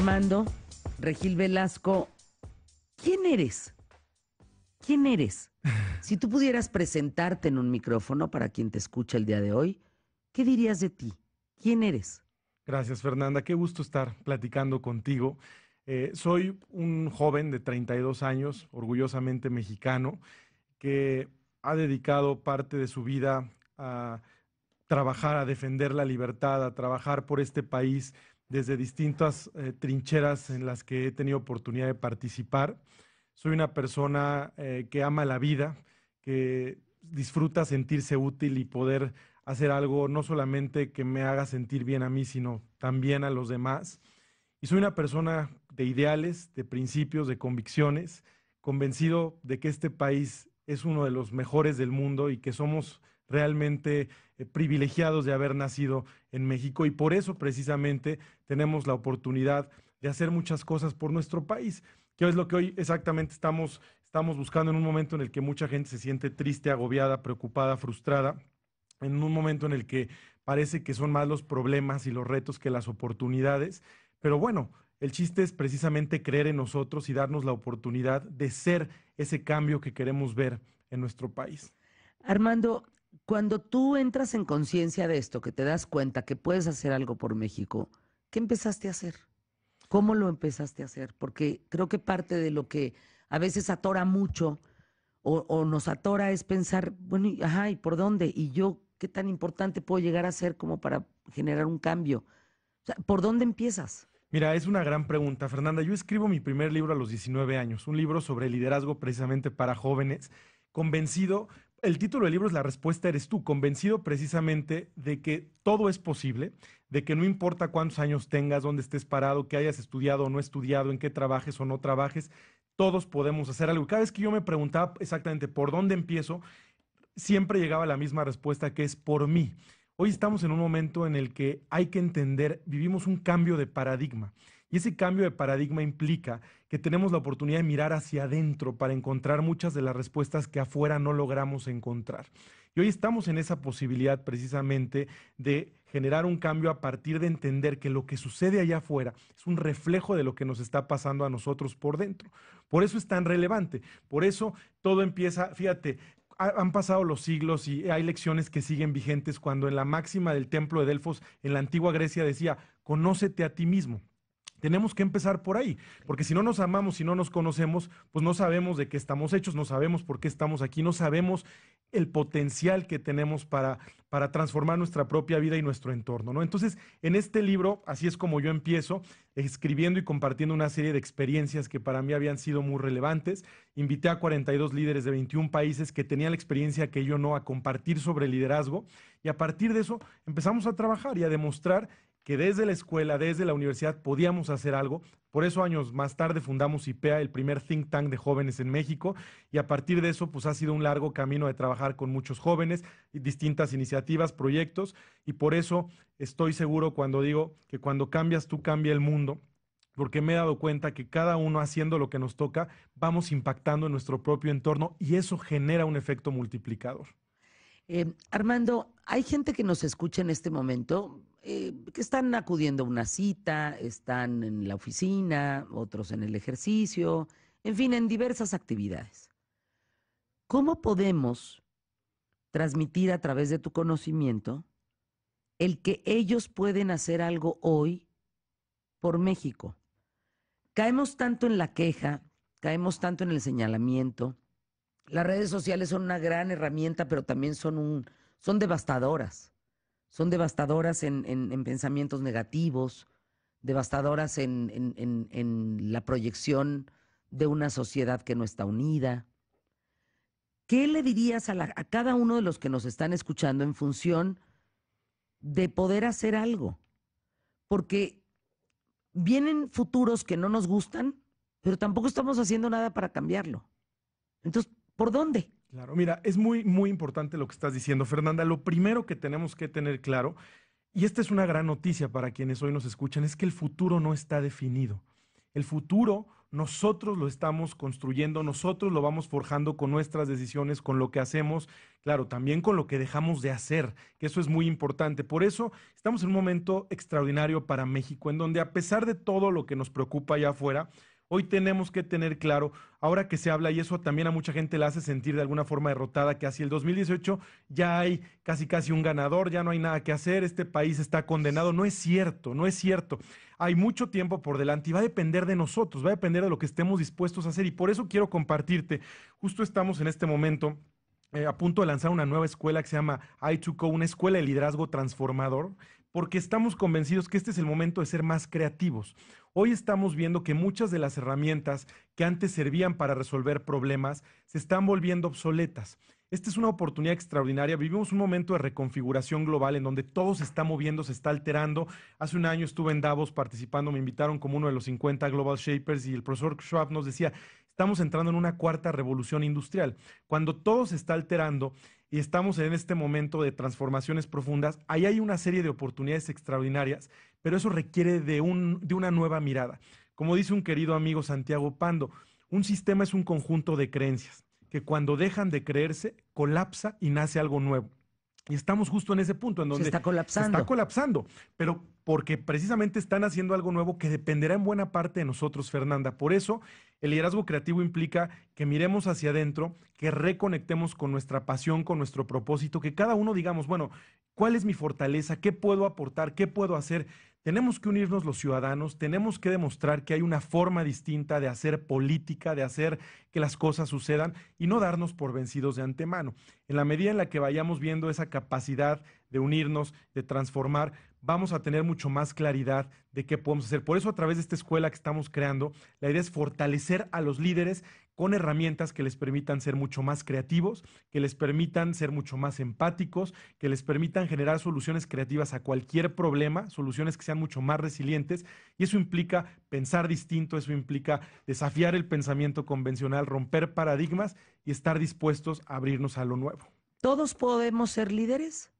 Armando, Regil Velasco, ¿quién eres? ¿Quién eres? Si tú pudieras presentarte en un micrófono para quien te escucha el día de hoy, ¿qué dirías de ti? ¿Quién eres? Gracias, Fernanda. Qué gusto estar platicando contigo. Eh, soy un joven de 32 años, orgullosamente mexicano, que ha dedicado parte de su vida a trabajar, a defender la libertad, a trabajar por este país desde distintas eh, trincheras en las que he tenido oportunidad de participar. Soy una persona eh, que ama la vida, que disfruta sentirse útil y poder hacer algo no solamente que me haga sentir bien a mí, sino también a los demás. Y soy una persona de ideales, de principios, de convicciones, convencido de que este país es uno de los mejores del mundo y que somos realmente eh, privilegiados de haber nacido en México y por eso precisamente tenemos la oportunidad de hacer muchas cosas por nuestro país, que es lo que hoy exactamente estamos, estamos buscando en un momento en el que mucha gente se siente triste, agobiada, preocupada, frustrada, en un momento en el que parece que son más los problemas y los retos que las oportunidades, pero bueno, el chiste es precisamente creer en nosotros y darnos la oportunidad de ser ese cambio que queremos ver en nuestro país. Armando, cuando tú entras en conciencia de esto, que te das cuenta que puedes hacer algo por México, ¿qué empezaste a hacer? ¿Cómo lo empezaste a hacer? Porque creo que parte de lo que a veces atora mucho o, nos atora es pensar, bueno, ajá, ¿y por dónde? ¿Y yo qué tan importante puedo llegar a ser como para generar un cambio? O sea, ¿Por dónde empiezas? Mira, es una gran pregunta, Fernanda. Yo escribo mi primer libro a los 19 años, un libro sobre liderazgo precisamente para jóvenes, convencido el título del libro es La respuesta eres tú, convencido precisamente de que todo es posible, de que no importa cuántos años tengas, dónde estés parado, que hayas estudiado o no estudiado, en qué trabajes o no trabajes, todos podemos hacer algo. cada vez que yo me preguntaba exactamente por dónde empiezo, siempre llegaba la misma respuesta que es por mí. Hoy estamos en un momento en el que hay que entender, vivimos un cambio de paradigma. Y ese cambio de paradigma implica que tenemos la oportunidad de mirar hacia adentro para encontrar muchas de las respuestas que afuera no logramos encontrar. Y hoy estamos en esa posibilidad precisamente de generar un cambio a partir de entender que lo que sucede allá afuera es un reflejo de lo que nos está pasando a nosotros por dentro. Por eso es tan relevante, por eso todo empieza, fíjate, han pasado los siglos y hay lecciones que siguen vigentes cuando en la máxima del templo de Delfos en la antigua Grecia decía, conócete a ti mismo. Tenemos que empezar por ahí, porque si no nos amamos, si no nos conocemos, pues no sabemos de qué estamos hechos, no sabemos por qué estamos aquí, no sabemos el potencial que tenemos para, para transformar nuestra propia vida y nuestro entorno, ¿no? Entonces, en este libro, así es como yo empiezo, escribiendo y compartiendo una serie de experiencias que para mí habían sido muy relevantes. Invité a 42 líderes de 21 países que tenían la experiencia que yo no a compartir sobre liderazgo y a partir de eso empezamos a trabajar y a demostrar que desde la escuela, desde la universidad, podíamos hacer algo. Por eso años más tarde fundamos IPEA, el primer think tank de jóvenes en México, y a partir de eso, pues ha sido un largo camino de trabajar con muchos jóvenes, distintas iniciativas, proyectos, y por eso estoy seguro cuando digo que cuando cambias tú cambia el mundo, porque me he dado cuenta que cada uno haciendo lo que nos toca, vamos impactando en nuestro propio entorno y eso genera un efecto multiplicador. Eh, Armando, hay gente que nos escucha en este momento, eh, que están acudiendo a una cita, están en la oficina, otros en el ejercicio, en fin, en diversas actividades. ¿Cómo podemos transmitir a través de tu conocimiento el que ellos pueden hacer algo hoy por México? Caemos tanto en la queja, caemos tanto en el señalamiento. Las redes sociales son una gran herramienta, pero también son, son devastadoras son devastadoras en, pensamientos negativos, devastadoras en, la proyección de una sociedad que no está unida. ¿Qué le dirías a, a cada uno de los que nos están escuchando en función de poder hacer algo? Porque vienen futuros que no nos gustan, pero tampoco estamos haciendo nada para cambiarlo. Entonces, ¿por dónde? Claro, mira, es muy, muy importante lo que estás diciendo, Fernanda. Lo primero que tenemos que tener claro, y esta es una gran noticia para quienes hoy nos escuchan, es que el futuro no está definido. El futuro nosotros lo estamos construyendo, nosotros lo vamos forjando con nuestras decisiones, con lo que hacemos, claro, también con lo que dejamos de hacer, que eso es muy importante. Por eso estamos en un momento extraordinario para México, en donde a pesar de todo lo que nos preocupa allá afuera, Hoy tenemos que tener claro, ahora que se habla, y eso también a mucha gente la hace sentir de alguna forma derrotada, que hacia el 2018 ya hay casi casi un ganador, ya no hay nada que hacer, este país está condenado. No es cierto, no es cierto. Hay mucho tiempo por delante y va a depender de nosotros, va a depender de lo que estemos dispuestos a hacer. Y por eso quiero compartirte, justo estamos en este momento eh, a punto de lanzar una nueva escuela que se llama I2Co, una escuela de liderazgo transformador, porque estamos convencidos que este es el momento de ser más creativos. Hoy estamos viendo que muchas de las herramientas que antes servían para resolver problemas se están volviendo obsoletas. Esta es una oportunidad extraordinaria. Vivimos un momento de reconfiguración global en donde todo se está moviendo, se está alterando. Hace un año estuve en Davos participando, me invitaron como uno de los 50 Global Shapers y el profesor Schwab nos decía, estamos entrando en una cuarta revolución industrial. Cuando todo se está alterando, y estamos en este momento de transformaciones profundas, ahí hay una serie de oportunidades extraordinarias, pero eso requiere de, un, de una nueva mirada. Como dice un querido amigo Santiago Pando, un sistema es un conjunto de creencias que cuando dejan de creerse, colapsa y nace algo nuevo. Y estamos justo en ese punto en donde... Se está colapsando. está colapsando. Pero porque precisamente están haciendo algo nuevo que dependerá en buena parte de nosotros, Fernanda. Por eso, el liderazgo creativo implica que miremos hacia adentro, que reconectemos con nuestra pasión, con nuestro propósito, que cada uno digamos, bueno, ¿cuál es mi fortaleza? ¿Qué puedo aportar? ¿Qué puedo hacer? Tenemos que unirnos los ciudadanos, tenemos que demostrar que hay una forma distinta de hacer política, de hacer que las cosas sucedan y no darnos por vencidos de antemano. En la medida en la que vayamos viendo esa capacidad de unirnos, de transformar, vamos a tener mucho más claridad de qué podemos hacer. Por eso a través de esta escuela que estamos creando, la idea es fortalecer a los líderes con herramientas que les permitan ser mucho más creativos, que les permitan ser mucho más empáticos, que les permitan generar soluciones creativas a cualquier problema, soluciones que sean mucho más resilientes. Y eso implica pensar distinto, eso implica desafiar el pensamiento convencional, romper paradigmas y estar dispuestos a abrirnos a lo nuevo. ¿Todos podemos ser líderes?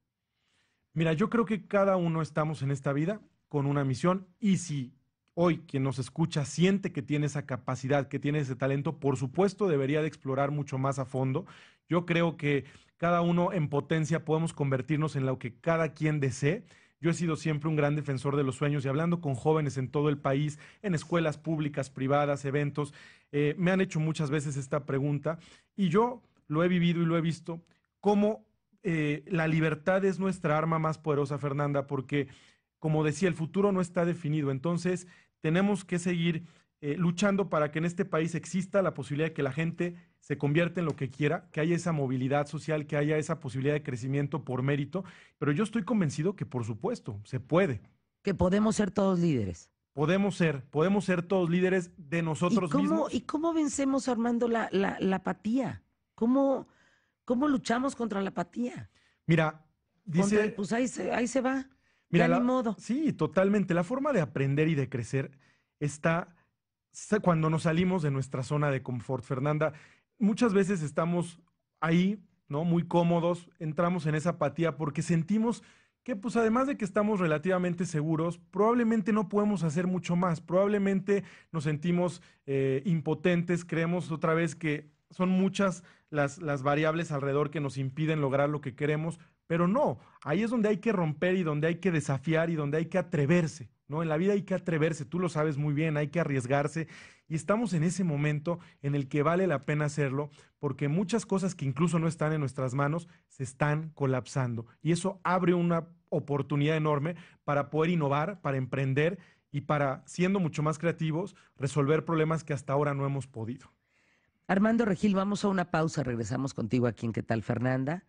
Mira, yo creo que cada uno estamos en esta vida con una misión y si hoy quien nos escucha siente que tiene esa capacidad, que tiene ese talento, por supuesto debería de explorar mucho más a fondo. Yo creo que cada uno en potencia podemos convertirnos en lo que cada quien desee. Yo he sido siempre un gran defensor de los sueños y hablando con jóvenes en todo el país, en escuelas públicas, privadas, eventos, eh, me han hecho muchas veces esta pregunta y yo lo he vivido y lo he visto, cómo eh, la libertad es nuestra arma más poderosa, Fernanda, porque, como decía, el futuro no está definido. Entonces, tenemos que seguir eh, luchando para que en este país exista la posibilidad de que la gente se convierta en lo que quiera, que haya esa movilidad social, que haya esa posibilidad de crecimiento por mérito. Pero yo estoy convencido que, por supuesto, se puede. Que podemos ser todos líderes. Podemos ser, podemos ser todos líderes de nosotros ¿Y cómo, mismos. ¿Y cómo vencemos, Armando, la apatía? ¿Cómo.? ¿Cómo luchamos contra la apatía? Mira, dice... pues ahí se, va. Mira, ni modo. Sí, totalmente. La forma de aprender y de crecer está cuando nos salimos de nuestra zona de confort, Fernanda. Muchas veces estamos ahí, ¿no? Muy cómodos, entramos en esa apatía porque sentimos que pues además de que estamos relativamente seguros, probablemente no podemos hacer mucho más, probablemente nos sentimos eh, impotentes, creemos otra vez que son muchas las, variables alrededor que nos impiden lograr lo que queremos, pero no, ahí es donde hay que romper y donde hay que desafiar y donde hay que atreverse, ¿no? En la vida hay que atreverse, tú lo sabes muy bien, hay que arriesgarse y estamos en ese momento en el que vale la pena hacerlo porque muchas cosas que incluso no están en nuestras manos se están colapsando y eso abre una oportunidad enorme para poder innovar, para emprender y para, siendo mucho más creativos, resolver problemas que hasta ahora no hemos podido. Armando Regil, vamos a una pausa, regresamos contigo aquí en ¿Qué tal, Fernanda?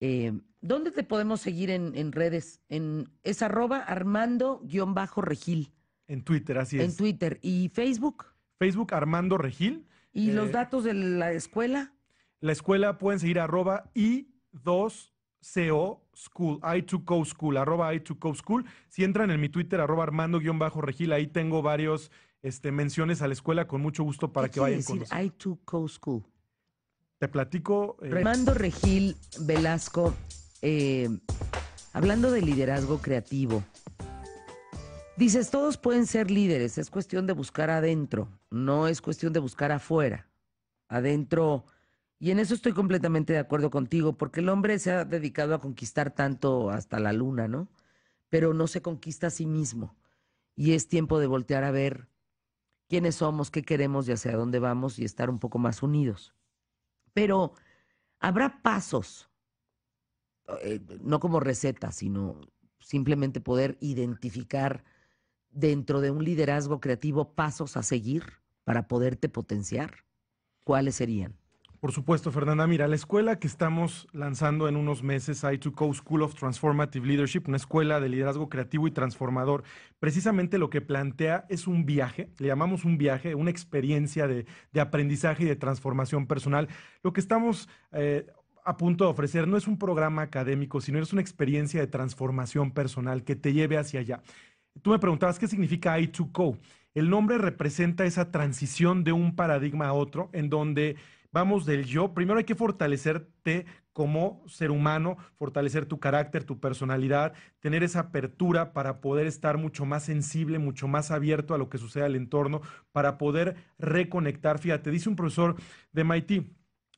Eh, ¿Dónde te podemos seguir en, redes? En, es arroba Armando-Regil. En Twitter, así es. En Twitter. ¿Y Facebook? Facebook Armando Regil. ¿Y los eh, datos de la escuela? La escuela pueden seguir arroba I2CO School, I2CO School, arroba I2CO School. Si entran en mi Twitter, arroba Armando-Regil, ahí tengo varios este, menciones a la escuela con mucho gusto para que vayan decir con decir i co School. Te platico. Eh, Remando Regil Velasco, eh, hablando de liderazgo creativo. Dices, todos pueden ser líderes, es cuestión de buscar adentro, no es cuestión de buscar afuera. Adentro, y en eso estoy completamente de acuerdo contigo, porque el hombre se ha dedicado a conquistar tanto hasta la luna, ¿no? Pero no se conquista a sí mismo. Y es tiempo de voltear a ver quiénes somos, qué queremos ya sea dónde vamos y estar un poco más unidos. Pero habrá pasos, eh, no como recetas, sino simplemente poder identificar dentro de un liderazgo creativo pasos a seguir para poderte potenciar. ¿Cuáles serían? Por supuesto, Fernanda, mira, la escuela que estamos lanzando en unos meses, I2CO School of Transformative Leadership, una escuela de liderazgo creativo y transformador, precisamente lo que plantea es un viaje, le llamamos un viaje, una experiencia de, aprendizaje y de transformación personal. Lo que estamos... Eh, a punto de ofrecer no es un programa académico, sino es una experiencia de transformación personal que te lleve hacia allá. Tú me preguntabas qué significa I2CO. El nombre representa esa transición de un paradigma a otro en donde vamos del yo. Primero hay que fortalecerte como ser humano, fortalecer tu carácter, tu personalidad, tener esa apertura para poder estar mucho más sensible, mucho más abierto a lo que sucede al entorno, para poder reconectar. Fíjate, dice un profesor de MIT,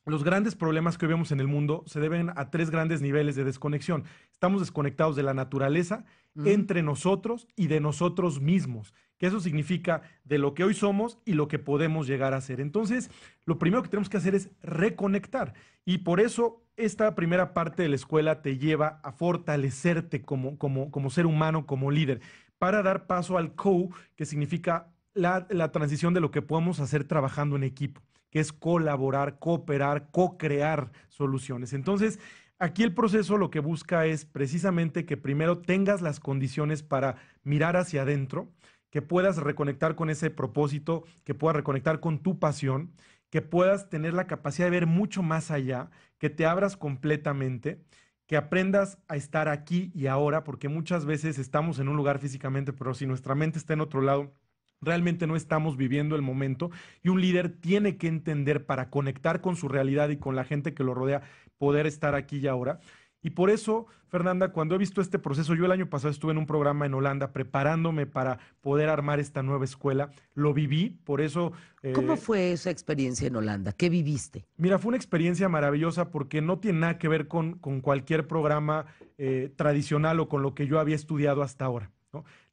los grandes problemas que vemos en el mundo se deben a tres grandes niveles de desconexión. Estamos desconectados de la naturaleza, entre nosotros y de nosotros mismos que eso significa de lo que hoy somos y lo que podemos llegar a ser. Entonces, lo primero que tenemos que hacer es reconectar. Y por eso esta primera parte de la escuela te lleva a fortalecerte como, como, como ser humano, como líder, para dar paso al co, que significa la, la transición de lo que podemos hacer trabajando en equipo, que es colaborar, cooperar, co-crear soluciones. Entonces, Aquí el proceso lo que busca es precisamente que primero tengas las condiciones para mirar hacia adentro, que puedas reconectar con ese propósito, que puedas reconectar con tu pasión, que puedas tener la capacidad de ver mucho más allá, que te abras completamente, que aprendas a estar aquí y ahora, porque muchas veces estamos en un lugar físicamente, pero si nuestra mente está en otro lado, realmente no estamos viviendo el momento y un líder tiene que entender para conectar con su realidad y con la gente que lo rodea, poder estar aquí y ahora. Y por eso, Fernanda, cuando he visto este proceso, yo el año pasado estuve en un programa en Holanda preparándome para poder armar esta nueva escuela, lo viví, por eso... Eh, ¿Cómo fue esa experiencia en Holanda? ¿Qué viviste? Mira, fue una experiencia maravillosa porque no tiene nada que ver con, cualquier programa eh, tradicional o con lo que yo había estudiado hasta ahora.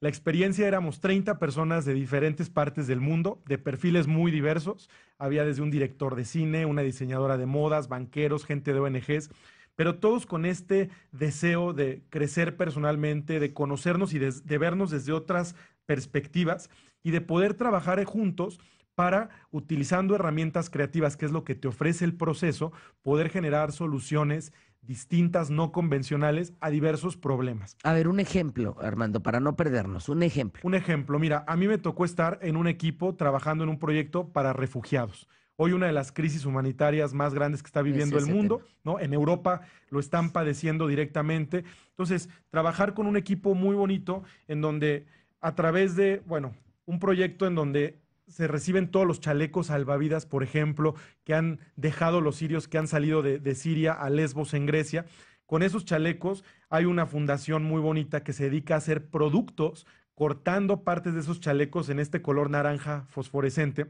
La experiencia éramos 30 personas de diferentes partes del mundo, de perfiles muy diversos. Había desde un director de cine, una diseñadora de modas, banqueros, gente de ONGs pero todos con este deseo de crecer personalmente, de conocernos y de, vernos desde otras perspectivas y de poder trabajar juntos para, utilizando herramientas creativas, que es lo que te ofrece el proceso, poder generar soluciones distintas, no convencionales, a diversos problemas. A ver, un ejemplo, Armando, para no perdernos, un ejemplo. Un ejemplo, mira, a mí me tocó estar en un equipo trabajando en un proyecto para refugiados hoy una de las crisis humanitarias más grandes que está pues viviendo el mundo, ¿no? En Europa lo están padeciendo directamente. Entonces, trabajar con un equipo muy bonito en donde a través de, bueno, un proyecto en donde se reciben todos los chalecos salvavidas, por ejemplo, que han dejado los sirios que han salido de, de Siria a Lesbos en Grecia. Con esos chalecos hay una fundación muy bonita que se dedica a hacer productos cortando partes de esos chalecos en este color naranja fosforescente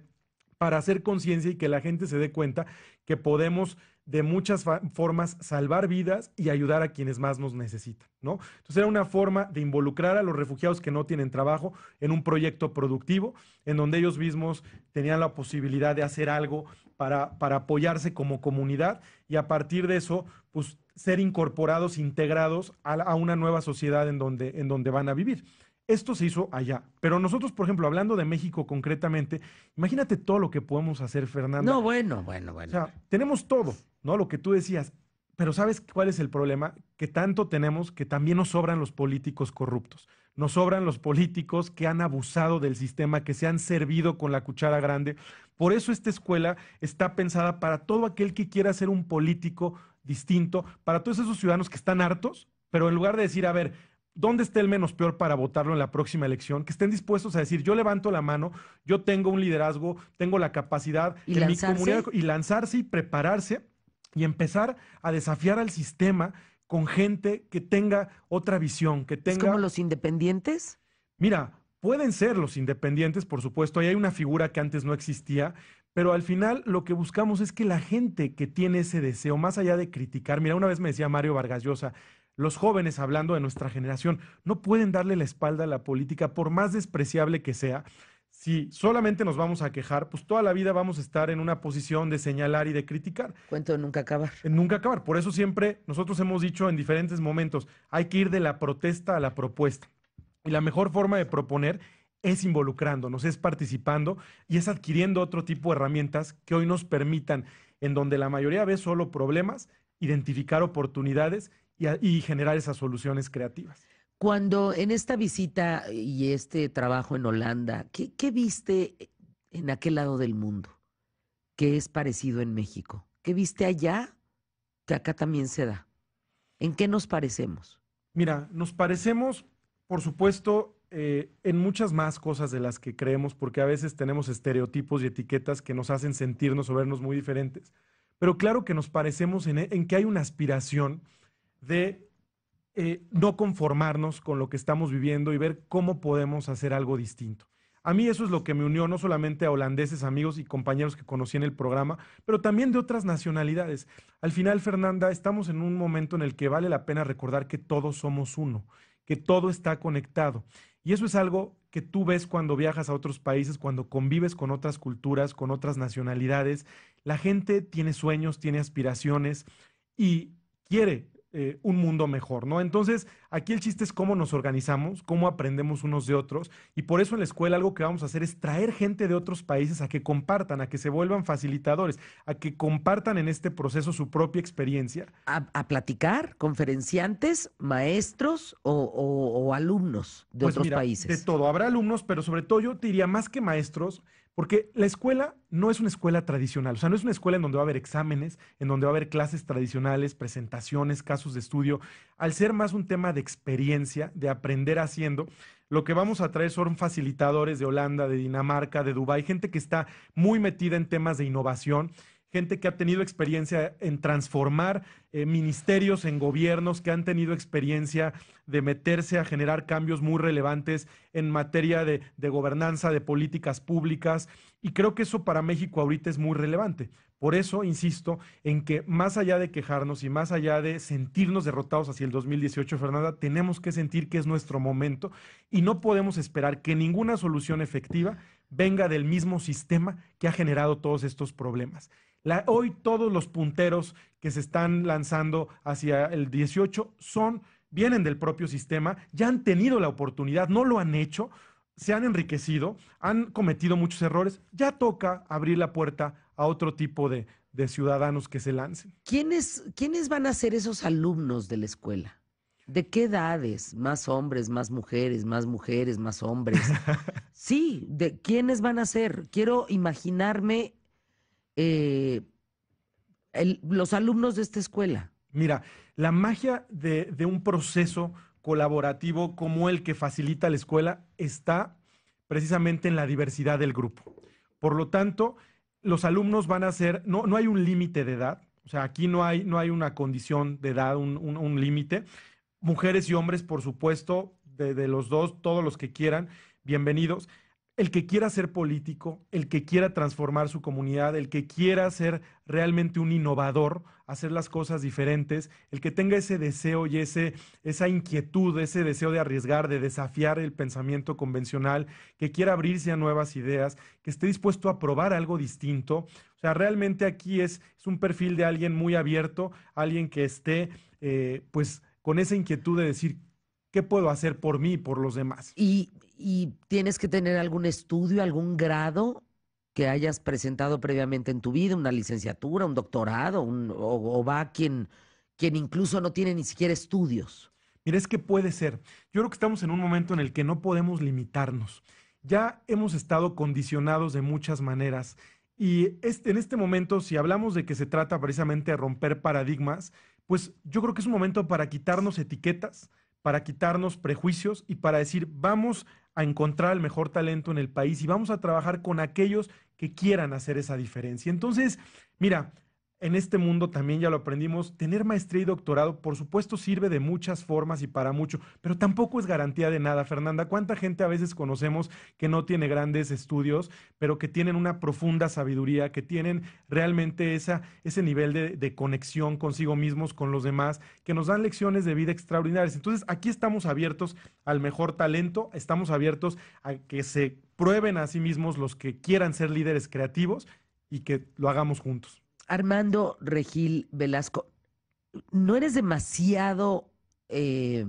para hacer conciencia y que la gente se dé cuenta que podemos de muchas formas salvar vidas y ayudar a quienes más nos necesitan, ¿no? Entonces era una forma de involucrar a los refugiados que no tienen trabajo en un proyecto productivo, en donde ellos mismos tenían la posibilidad de hacer algo para, apoyarse como comunidad y a partir de eso, pues ser incorporados, integrados a, una nueva sociedad en donde, en donde van a vivir. Esto se hizo allá. Pero nosotros, por ejemplo, hablando de México concretamente, imagínate todo lo que podemos hacer, Fernando. No, bueno, bueno, bueno. O sea, tenemos todo, ¿no? Lo que tú decías. Pero ¿sabes cuál es el problema? Que tanto tenemos que también nos sobran los políticos corruptos. Nos sobran los políticos que han abusado del sistema, que se han servido con la cuchara grande. Por eso esta escuela está pensada para todo aquel que quiera ser un político distinto, para todos esos ciudadanos que están hartos, pero en lugar de decir, a ver, dónde esté el menos peor para votarlo en la próxima elección, que estén dispuestos a decir, yo levanto la mano, yo tengo un liderazgo, tengo la capacidad ¿Y mi comunidad y lanzarse y prepararse y empezar a desafiar al sistema con gente que tenga otra visión, que tenga... ¿Es los independientes? Mira, pueden ser los independientes, por supuesto, ahí hay una figura que antes no existía, pero al final lo que buscamos es que la gente que tiene ese deseo, más allá de criticar, mira, una vez me decía Mario Vargas los jóvenes, hablando de nuestra generación, no pueden darle la espalda a la política, por más despreciable que sea. Si solamente nos vamos a quejar, pues toda la vida vamos a estar en una posición de señalar y de criticar. Cuento nunca acabar. nunca acabar. Por eso siempre nosotros hemos dicho en diferentes momentos, hay que ir de la protesta a la propuesta. Y la mejor forma de proponer es involucrándonos, es participando y es adquiriendo otro tipo de herramientas que hoy nos permitan, en donde la mayoría ve solo problemas, identificar oportunidades y, generar esas soluciones creativas. Cuando en esta visita y este trabajo en Holanda, ¿qué, viste en aquel lado del mundo que es parecido en México? ¿Qué viste allá que acá también se da? ¿En qué nos parecemos? Mira, nos parecemos, por supuesto, eh, en muchas más cosas de las que creemos, porque a veces tenemos estereotipos y etiquetas que nos hacen sentirnos o vernos muy diferentes. Pero claro que nos parecemos en que hay una aspiración de eh, no conformarnos con lo que estamos viviendo y ver cómo podemos hacer algo distinto. A mí eso es lo que me unió no solamente a holandeses, amigos y compañeros que conocí en el programa, pero también de otras nacionalidades. Al final, Fernanda, estamos en un momento en el que vale la pena recordar que todos somos uno, que todo está conectado. Y eso es algo que tú ves cuando viajas a otros países, cuando convives con otras culturas, con otras nacionalidades. La gente tiene sueños, tiene aspiraciones y quiere eh, un mundo mejor, ¿no? Entonces, aquí el chiste es cómo nos organizamos, cómo aprendemos unos de otros, y por eso en la escuela algo que vamos a hacer es traer gente de otros países a que compartan, a que se vuelvan facilitadores, a que compartan en este proceso su propia experiencia. A, platicar, conferenciantes, maestros o, alumnos de pues otros países. De todo, habrá alumnos, pero sobre todo yo te diría más que maestros, porque la escuela no es una escuela tradicional, o sea, no es una escuela en donde va a haber exámenes, en donde va a haber clases tradicionales, presentaciones, casos de estudio. Al ser más un tema de experiencia, de aprender haciendo, lo que vamos a traer son facilitadores de Holanda, de Dinamarca, de Dubái, gente que está muy metida en temas de innovación gente que ha tenido experiencia en transformar eh, ministerios en gobiernos, que han tenido experiencia de meterse a generar cambios muy relevantes en materia de, gobernanza, de políticas públicas, y creo que eso para México ahorita es muy relevante. Por eso, insisto, en que más allá de quejarnos y más allá de sentirnos derrotados hacia el 2018, Fernanda, tenemos que sentir que es nuestro momento y no podemos esperar que ninguna solución efectiva venga del mismo sistema que ha generado todos estos problemas hoy todos los punteros que se están lanzando hacia el 18 son, vienen del propio sistema, ya han tenido la oportunidad, no lo han hecho, se han enriquecido, han cometido muchos errores, ya toca abrir la puerta a otro tipo de, ciudadanos que se lancen. ¿Quiénes, ¿Quiénes van a ser esos alumnos de la escuela? ¿De qué edades? Más hombres, más mujeres, más mujeres, más hombres. Sí, ¿de quiénes van a ser? Quiero imaginarme eh, los alumnos de esta escuela? Mira, la magia de, un proceso colaborativo como el que facilita la escuela está precisamente en la diversidad del grupo. Por lo tanto, los alumnos van a ser, no, no hay un límite de edad, o sea, aquí no hay, no hay una condición de edad, un, límite. Mujeres y hombres, por supuesto, de, los dos, todos los que quieran, bienvenidos el que quiera ser político, el que quiera transformar su comunidad, el que quiera ser realmente un innovador, hacer las cosas diferentes, el que tenga ese deseo y ese, esa inquietud, ese deseo de arriesgar, de desafiar el pensamiento convencional, que quiera abrirse a nuevas ideas, que esté dispuesto a probar algo distinto. O sea, realmente aquí es, un perfil de alguien muy abierto, alguien que esté eh, pues con esa inquietud de decir, ¿qué puedo hacer por mí y por los demás? Y, ¿Y tienes que tener algún estudio, algún grado que hayas presentado previamente en tu vida, una licenciatura, un doctorado, o, va quien, quien incluso no tiene ni siquiera estudios? Mira, es que puede ser. Yo creo que estamos en un momento en el que no podemos limitarnos. Ya hemos estado condicionados de muchas maneras y este, en este momento, si hablamos de que se trata precisamente de romper paradigmas, pues yo creo que es un momento para quitarnos etiquetas, para quitarnos prejuicios y para decir, vamos a encontrar el mejor talento en el país y vamos a trabajar con aquellos que quieran hacer esa diferencia. Entonces, mira, en este mundo también ya lo aprendimos, tener maestría y doctorado por supuesto sirve de muchas formas y para mucho, pero tampoco es garantía de nada, Fernanda. ¿Cuánta gente a veces conocemos que no tiene grandes estudios, pero que tienen una profunda sabiduría, que tienen realmente ese nivel de, de conexión consigo mismos, con los demás, que nos dan lecciones de vida extraordinarias? Entonces, aquí estamos abiertos al mejor talento, estamos abiertos a que se prueben a sí mismos los que quieran ser líderes creativos y que lo hagamos juntos. Armando Regil Velasco, ¿no eres demasiado eh,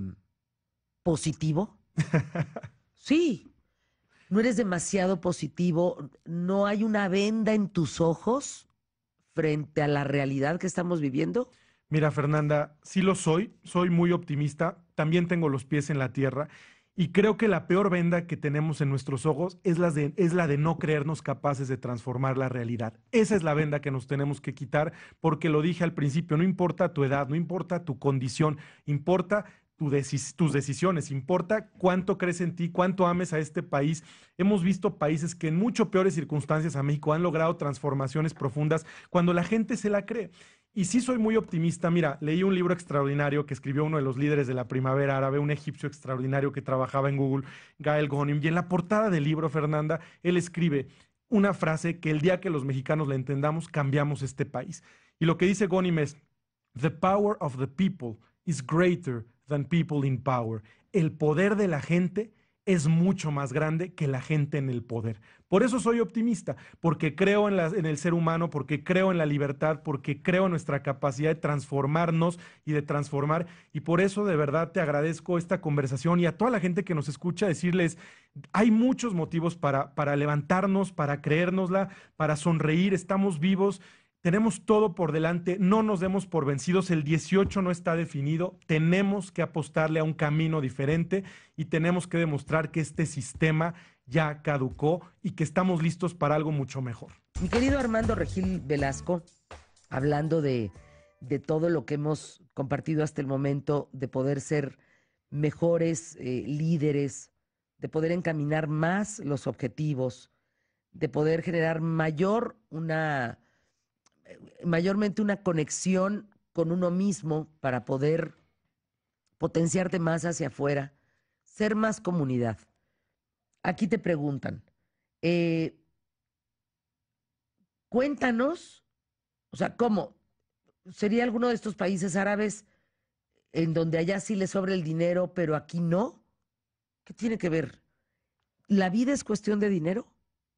positivo? sí, no eres demasiado positivo, no hay una venda en tus ojos frente a la realidad que estamos viviendo. Mira, Fernanda, sí lo soy, soy muy optimista, también tengo los pies en la tierra y creo que la peor venda que tenemos en nuestros ojos es la, de, no creernos capaces de transformar la realidad. Esa es la venda que nos tenemos que quitar porque lo dije al principio, no importa tu edad, no importa tu condición, importa tus decisiones, importa cuánto crees en ti, cuánto ames a este país. Hemos visto países que en mucho peores circunstancias a México han logrado transformaciones profundas cuando la gente se la cree. Y sí soy muy optimista. Mira, leí un libro extraordinario que escribió uno de los líderes de la primavera árabe, un egipcio extraordinario que trabajaba en Google, Gael Gonim. Y en la portada del libro, Fernanda, él escribe una frase que el día que los mexicanos la entendamos, cambiamos este país. Y lo que dice Gonim es, The power of the people is greater than people in power. El poder de la gente es mucho más grande que la gente en el poder. Por eso soy optimista, porque creo en, el ser humano, porque creo en la libertad, porque creo en nuestra capacidad de transformarnos y de transformar. Y por eso de verdad te agradezco esta conversación y a toda la gente que nos escucha decirles, hay muchos motivos para, para levantarnos, para creérnosla, para sonreír, estamos vivos tenemos todo por delante, no nos demos por vencidos, el 18 no está definido, tenemos que apostarle a un camino diferente y tenemos que demostrar que este sistema ya caducó y que estamos listos para algo mucho mejor. Mi querido Armando Regil Velasco, hablando de, todo lo que hemos compartido hasta el momento, de poder ser mejores eh, líderes, de poder encaminar más los objetivos, de poder generar mayor una mayormente una conexión con uno mismo para poder potenciarte más hacia afuera, ser más comunidad. Aquí te preguntan, eh, cuéntanos, o sea, ¿cómo? ¿Sería alguno de estos países árabes en donde allá sí le sobra el dinero, pero aquí no? ¿Qué tiene que ver? ¿La vida es cuestión de dinero?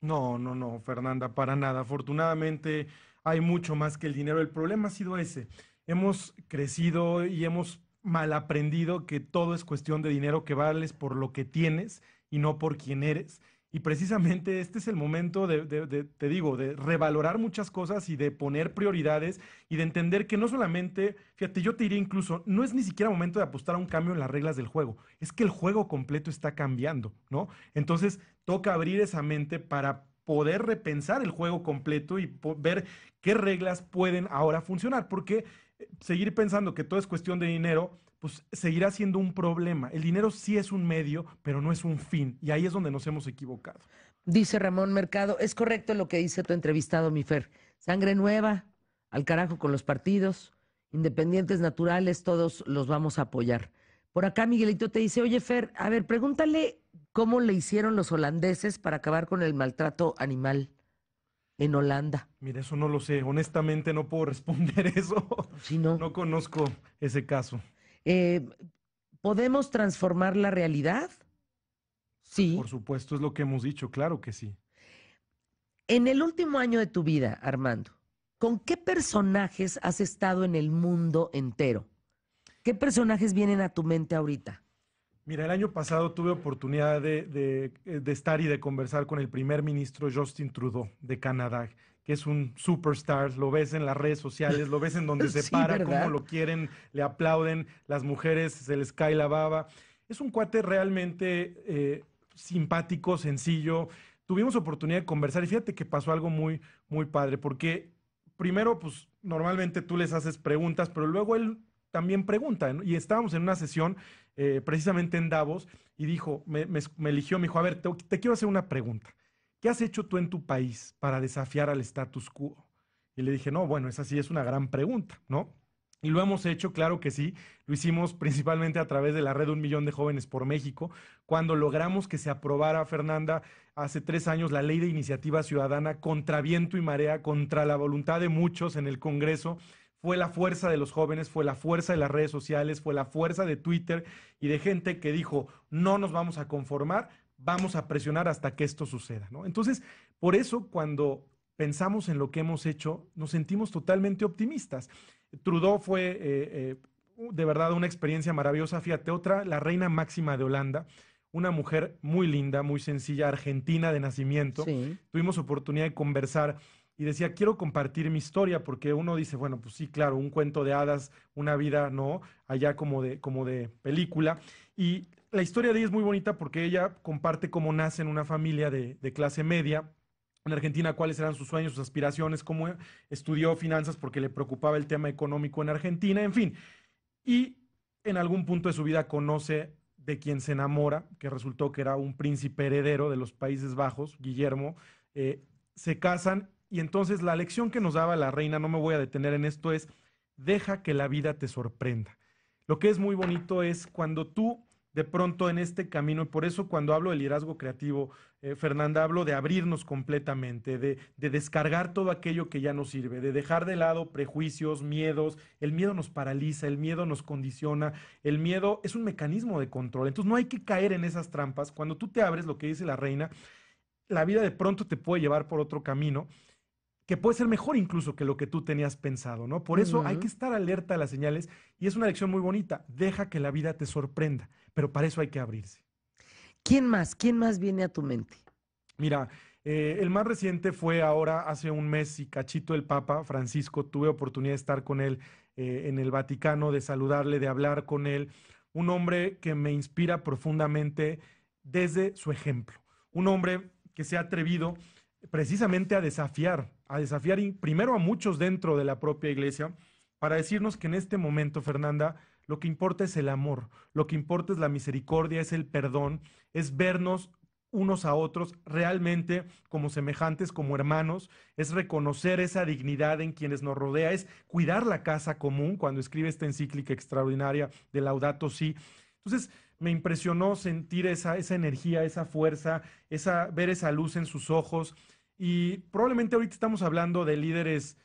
No, no, no, Fernanda, para nada. Afortunadamente, hay mucho más que el dinero. El problema ha sido ese. Hemos crecido y hemos mal que todo es cuestión de dinero, que vales por lo que tienes y no por quién eres. Y precisamente este es el momento de, de, te digo, de revalorar muchas cosas y de poner prioridades y de entender que no solamente, fíjate, yo te diría incluso, no es ni siquiera momento de apostar a un cambio en las reglas del juego, es que el juego completo está cambiando, ¿no? Entonces, toca abrir esa mente para poder repensar el juego completo y ver qué reglas pueden ahora funcionar, porque eh, seguir pensando que todo es cuestión de dinero, pues seguirá siendo un problema. El dinero sí es un medio, pero no es un fin, y ahí es donde nos hemos equivocado. Dice Ramón Mercado, es correcto lo que dice tu entrevistado, mi Fer. Sangre nueva, al carajo con los partidos, independientes naturales, todos los vamos a apoyar. Por acá Miguelito te dice, oye Fer, a ver, pregúntale cómo le hicieron los holandeses para acabar con el maltrato animal en Holanda. Mira, eso no lo sé. Honestamente no puedo responder eso. no. no conozco ese caso. Eh, ¿Podemos transformar la realidad? Sí. Por supuesto, es lo que hemos dicho, claro que sí. En el último año de tu vida, Armando, ¿con qué personajes has estado en el mundo entero? ¿Qué personajes vienen a tu mente ahorita? Mira, el año pasado tuve oportunidad eh, de, estar y de conversar con el primer ministro Justin Trudeau de Canadá, que es un superstar, lo ves en las redes sociales, lo ves en donde se para, cómo lo quieren, le aplauden, las mujeres se les cae la baba. Es un cuate realmente eh, simpático, sencillo. Tuvimos oportunidad de conversar y fíjate que pasó algo muy, muy padre, porque primero, pues normalmente tú les haces preguntas, pero luego él también pregunta. Y estábamos en una sesión eh, precisamente en Davos y dijo, me, eligió, me dijo, a ver, te, quiero hacer una pregunta. ¿Qué has hecho tú en tu país para desafiar al status quo? Y le dije, no, bueno, esa sí es una gran pregunta, ¿no? Y lo hemos hecho, claro que sí. Lo hicimos principalmente a través de la red Un Millón de Jóvenes por México, cuando logramos que se aprobara, Fernanda, hace tres años la ley de iniciativa ciudadana contra viento y marea, contra la voluntad de muchos en el Congreso fue la fuerza de los jóvenes, fue la fuerza de las redes sociales, fue la fuerza de Twitter y de gente que dijo, no nos vamos a conformar, vamos a presionar hasta que esto suceda. ¿no? Entonces, por eso cuando pensamos en lo que hemos hecho, nos sentimos totalmente optimistas. Trudeau fue eh, eh, de verdad una experiencia maravillosa. Fíjate, otra, la reina máxima de Holanda, una mujer muy linda, muy sencilla, argentina de nacimiento. Tuvimos oportunidad de conversar y decía, quiero compartir mi historia, porque uno dice, bueno, pues sí, claro, un cuento de hadas, una vida, ¿no? Allá como de, como de película. Y la historia de ella es muy bonita porque ella comparte cómo nace en una familia de, de clase media, en Argentina cuáles eran sus sueños, sus aspiraciones, cómo estudió finanzas porque le preocupaba el tema económico en Argentina, en fin. Y en algún punto de su vida conoce de quien se enamora, que resultó que era un príncipe heredero de los Países Bajos, Guillermo. Eh, se casan y entonces la lección que nos daba la reina, no me voy a detener en esto, es deja que la vida te sorprenda. Lo que es muy bonito es cuando tú de pronto en este camino, y por eso cuando hablo del liderazgo creativo, eh, Fernanda, hablo de abrirnos completamente, de, de descargar todo aquello que ya nos sirve, de dejar de lado prejuicios, miedos. El miedo nos paraliza, el miedo nos condiciona, el miedo es un mecanismo de control. Entonces no hay que caer en esas trampas. Cuando tú te abres, lo que dice la reina, la vida de pronto te puede llevar por otro camino que puede ser mejor incluso que lo que tú tenías pensado, ¿no? Por eso hay que estar alerta a las señales y es una lección muy bonita. Deja que la vida te sorprenda, pero para eso hay que abrirse. ¿Quién más? ¿Quién más viene a tu mente? Mira, eh, el más reciente fue ahora, hace un mes y cachito, el Papa Francisco. Tuve oportunidad de estar con él eh, en el Vaticano, de saludarle, de hablar con él. Un hombre que me inspira profundamente desde su ejemplo. Un hombre que se ha atrevido precisamente a desafiar, a desafiar primero a muchos dentro de la propia iglesia, para decirnos que en este momento, Fernanda, lo que importa es el amor, lo que importa es la misericordia, es el perdón, es vernos unos a otros realmente como semejantes, como hermanos, es reconocer esa dignidad en quienes nos rodea, es cuidar la casa común, cuando escribe esta encíclica extraordinaria de Laudato Si. Entonces, me impresionó sentir esa, esa energía, esa fuerza, esa, ver esa luz en sus ojos, y probablemente ahorita estamos hablando de líderes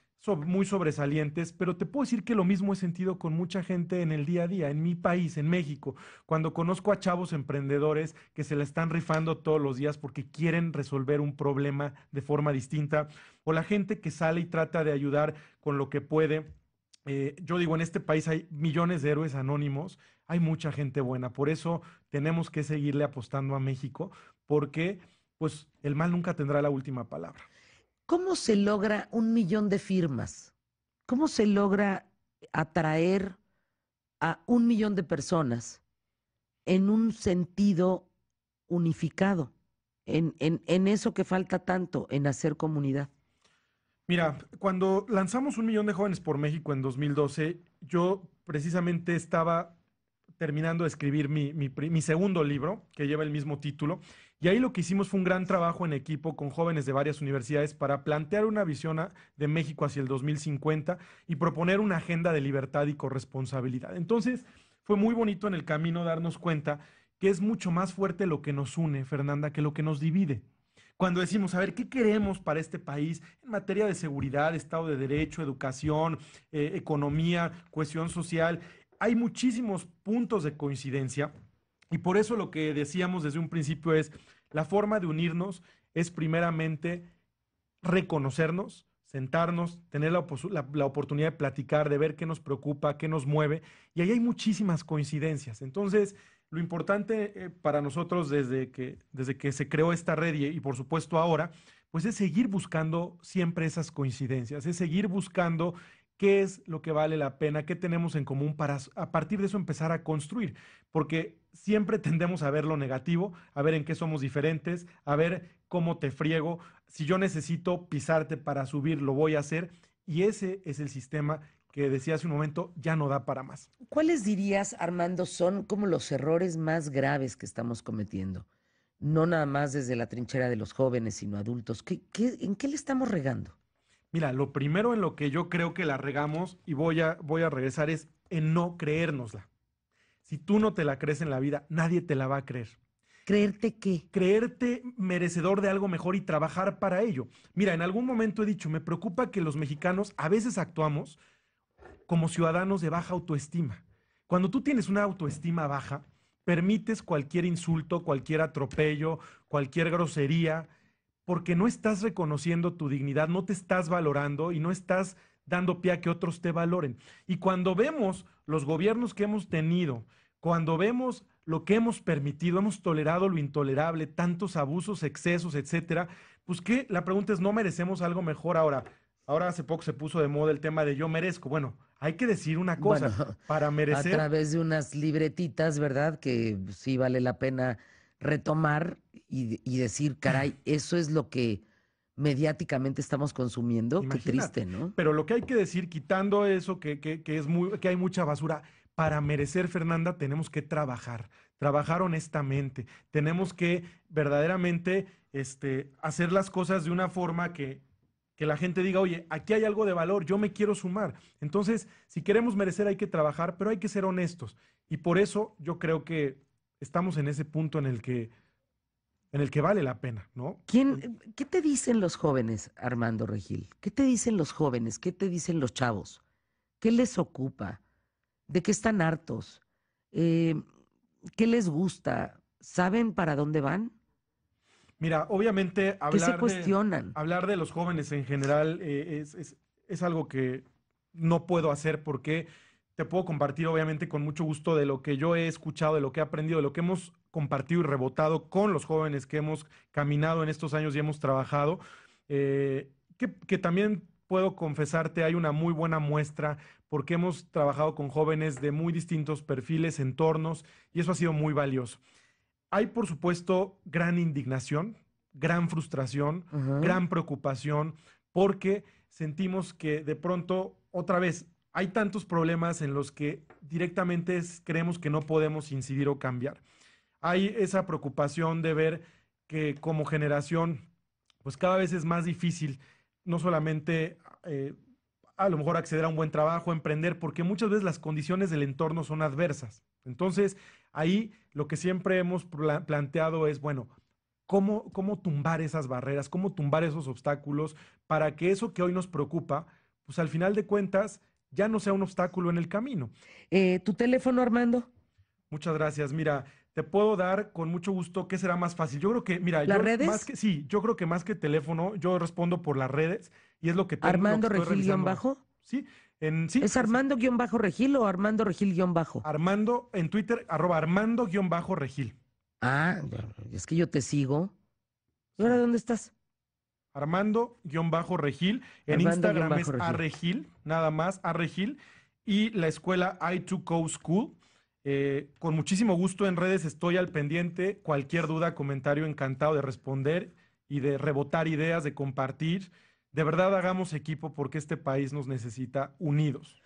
muy sobresalientes, pero te puedo decir que lo mismo he sentido con mucha gente en el día a día, en mi país, en México, cuando conozco a chavos emprendedores que se la están rifando todos los días porque quieren resolver un problema de forma distinta, o la gente que sale y trata de ayudar con lo que puede. Eh, yo digo, en este país hay millones de héroes anónimos, hay mucha gente buena, por eso tenemos que seguirle apostando a México, porque pues el mal nunca tendrá la última palabra. ¿Cómo se logra un millón de firmas? ¿Cómo se logra atraer a un millón de personas en un sentido unificado, en, en, eso que falta tanto, en hacer comunidad? Mira, cuando lanzamos un millón de jóvenes por México en 2012, yo precisamente estaba terminando de escribir mi, mi, segundo libro, que lleva el mismo título, y ahí lo que hicimos fue un gran trabajo en equipo con jóvenes de varias universidades para plantear una visión de México hacia el 2050 y proponer una agenda de libertad y corresponsabilidad. Entonces, fue muy bonito en el camino darnos cuenta que es mucho más fuerte lo que nos une, Fernanda, que lo que nos divide. Cuando decimos, a ver, ¿qué queremos para este país en materia de seguridad, Estado de Derecho, educación, eh, economía, cohesión social? Hay muchísimos puntos de coincidencia, y por eso lo que decíamos desde un principio es, la forma de unirnos es primeramente reconocernos, sentarnos, tener la, la, oportunidad de platicar, de ver qué nos preocupa, qué nos mueve. Y ahí hay muchísimas coincidencias. Entonces, lo importante eh, para nosotros desde que, desde que se creó esta red y, y por supuesto ahora, pues es seguir buscando siempre esas coincidencias, es seguir buscando qué es lo que vale la pena, qué tenemos en común para a partir de eso empezar a construir. Porque siempre tendemos a ver lo negativo, a ver en qué somos diferentes, a ver cómo te friego. Si yo necesito pisarte para subir, lo voy a hacer. Y ese es el sistema que decía hace un momento, ya no da para más. ¿Cuáles dirías, Armando, son como los errores más graves que estamos cometiendo? No nada más desde la trinchera de los jóvenes, sino adultos. ¿Qué, en qué le estamos regando? Mira, lo primero en lo que yo creo que la regamos, y voy a, voy a regresar, es en no creérnosla. Si tú no te la crees en la vida, nadie te la va a creer. ¿Creerte qué? Creerte merecedor de algo mejor y trabajar para ello. Mira, en algún momento he dicho, me preocupa que los mexicanos a veces actuamos como ciudadanos de baja autoestima. Cuando tú tienes una autoestima baja, permites cualquier insulto, cualquier atropello, cualquier grosería, porque no estás reconociendo tu dignidad, no te estás valorando y no estás dando pie a que otros te valoren. Y cuando vemos los gobiernos que hemos tenido, cuando vemos lo que hemos permitido, hemos tolerado lo intolerable, tantos abusos, excesos, etcétera, pues que la pregunta es, ¿no merecemos algo mejor ahora? Ahora hace poco se puso de moda el tema de yo merezco. Bueno, hay que decir una cosa, para merecer... A través de unas libretitas, ¿verdad? Que pues, sí vale la pena retomar y, decir, caray, eso es lo que mediáticamente estamos consumiendo. Qué triste, ¿no? Pero lo que hay que decir, quitando eso, que es muy, que hay mucha basura, para merecer, Fernanda, tenemos que trabajar, trabajar honestamente, tenemos que verdaderamente este, hacer las cosas de una forma que, que la gente diga, oye, aquí hay algo de valor, yo me quiero sumar. Entonces, si queremos merecer hay que trabajar, pero hay que ser honestos. Y por eso yo creo que estamos en ese punto en el que, en el que vale la pena, ¿no? ¿Quién, ¿Qué te dicen los jóvenes, Armando Regil? ¿Qué te dicen los jóvenes? ¿Qué te dicen los chavos? ¿Qué les ocupa? de qué están hartos, eh, qué les gusta, saben para dónde van. Mira, obviamente hablar, De, los jóvenes en general eh, es, algo que no puedo hacer porque te puedo compartir obviamente con mucho gusto de lo que yo he escuchado, de lo que he aprendido, de lo que hemos compartido y rebotado con los jóvenes que hemos caminado en estos años y hemos trabajado, eh, que, también puedo confesarte, hay una muy buena muestra porque hemos trabajado con jóvenes de muy distintos perfiles, entornos, y eso ha sido muy valioso. Hay, por supuesto, gran indignación, gran frustración, gran preocupación, porque sentimos que de pronto, otra vez, hay tantos problemas en los que directamente creemos que no podemos incidir o cambiar. Hay esa preocupación de ver que como generación, pues cada vez es más difícil no solamente eh, a lo mejor acceder a un buen trabajo, emprender, porque muchas veces las condiciones del entorno son adversas. Entonces, ahí lo que siempre hemos planteado es, bueno, ¿cómo, tumbar esas barreras, cómo tumbar esos obstáculos para que eso que hoy nos preocupa, pues al final de cuentas, ya no sea un obstáculo en el camino. Eh, ¿Tu teléfono, Armando? Muchas gracias. Mira, te puedo dar con mucho gusto qué será más fácil. Yo creo que, mira, ¿Las redes? Más que, sí, yo creo que más que teléfono, yo respondo por las redes y es lo que tengo. Armando Regil bajo. Sí, en, sí. ¿Es Armando guión bajo Regil o Armando Regil guión bajo? Armando en Twitter, arroba Armando guión bajo Regil. Ah, es que yo te sigo. ¿Y ahora dónde estás? Armando guión bajo Regil. En Instagram es Arregil, nada más, Arregil. Y la escuela I2Co School eh, con muchísimo gusto en redes estoy al pendiente. Cualquier duda, comentario, encantado de responder y de rebotar ideas, de compartir. De verdad, hagamos equipo porque este país nos necesita unidos.